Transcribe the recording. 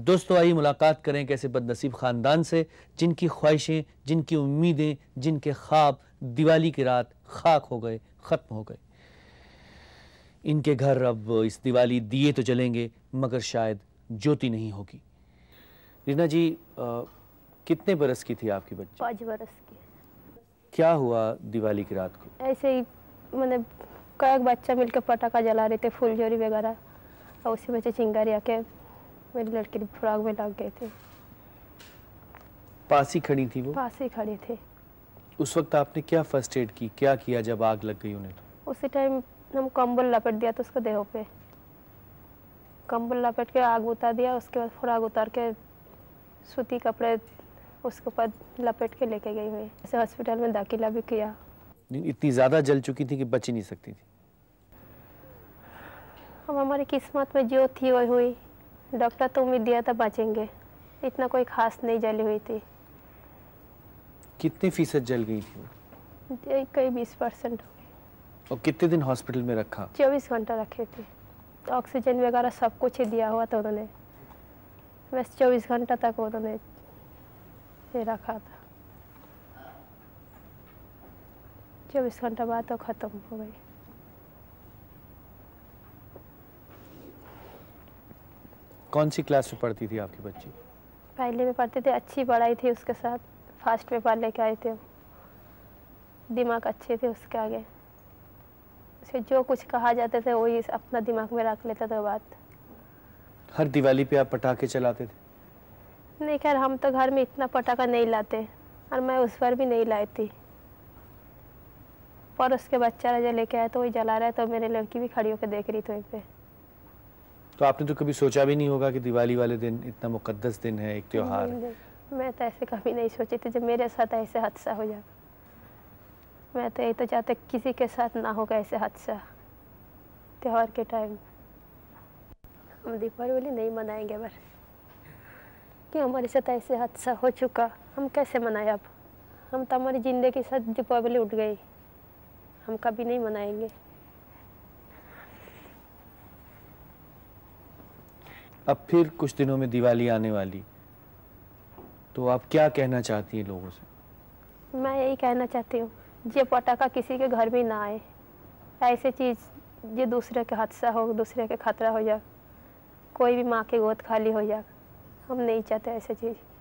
दोस्तों आई मुलाकात करें कैसे बदनसीब ख़ानदान से जिनकी ख्वाहिशें जिनकी उम्मीदें जिनके ख्वाब दिवाली की रात खाक हो गए ख़त्म हो गए इनके घर अब इस दिवाली दिए तो जलेंगे मगर शायद ज्योति नहीं होगी रीना जी आ, कितने बरस की थी आपकी बच्ची पाँच बरस की क्या हुआ दिवाली की रात को ऐसे ही मतलब कई बच्चा मिलकर पटाखा जला रहे थे फुलझोरी वगैरह और उसी बच्चे चिंगारी आके मेरे लड़के ने फ्रॉक में लग गए थे पास ही खड़ी थी वो पास ही खड़े थे उस वक्त आपने क्या फर्स्ट एड की क्या किया जब आग लग गई उन्हें उसी टाइम हम कंबल लपेट दिया था तो उसके देह पे कंबल लपेट के आग उतार दिया उसके बाद फ्रॉक उतार के सूती कपड़े उसके ऊपर लपेट के लेके गई हुई ऐसे हॉस्पिटल में दाखिला भी किया इतनी ज़्यादा जल चुकी थी कि बच ही नहीं सकती थी हम हमारी किस्मत में जो थी वही हुई डॉक्टर तो उम्मीद दिया था बचेंगे इतना कोई खास नहीं जली हुई थी कितनी फीसद जल गई थी कई बीस परसेंट हो गई और कितने दिन हॉस्पिटल में रखा चौबीस घंटा रखे थे ऑक्सीजन वगैरह सब कुछ ही दिया हुआ था उन्होंने बस चौबीस घंटा तक उन्होंने रखा था चौबीस घंटा बाद तो ख़त्म हो गई कौन सी क्लास में पढ़ती थी आपकी बच्ची पहले में पढ़ते थे अच्छी पढ़ाई थी उसके साथ फर्स्ट पेपर लेके आए थे दिमाग अच्छे थे उसके आगे उसे जो कुछ कहा जाता था वही अपना दिमाग में रख लेता था बात हर दिवाली पे आप पटाखे चलाते थे नहीं खैर हम तो घर में इतना पटाखा नहीं लाते और मैं उस पर भी नहीं लाई थी पर उसके बच्चा जो लेके आया तो वही जला रहा है तो मेरी लड़की भी खड़ी होकर देख रही थी वहीं पर तो आपने तो कभी सोचा भी नहीं होगा कि दिवाली वाले दिन इतना मुकद्दस दिन है एक त्यौहार मैं तो ऐसे कभी नहीं सोची थी जब मेरे साथ ऐसे हादसा हो जाए मैं तो यही तो चाहता किसी के साथ ना होगा ऐसे हादसा त्यौहार के टाइम हम दीपावली नहीं मनाएंगे पर कि हमारे साथ ऐसे हादसा हो चुका हम कैसे मनाए अब हम तो हमारी ज़िंदगी के साथ दीपावली उठ गई हम कभी नहीं मनाएंगे अब फिर कुछ दिनों में दिवाली आने वाली तो आप क्या कहना चाहती हैं लोगों से मैं यही कहना चाहती हूँ ये पटाखा किसी के घर में ना आए ऐसे चीज़ ये दूसरे के हादसा हो दूसरे के खतरा हो जाए कोई भी माँ की गोद खाली हो जाए हम नहीं चाहते ऐसे चीज़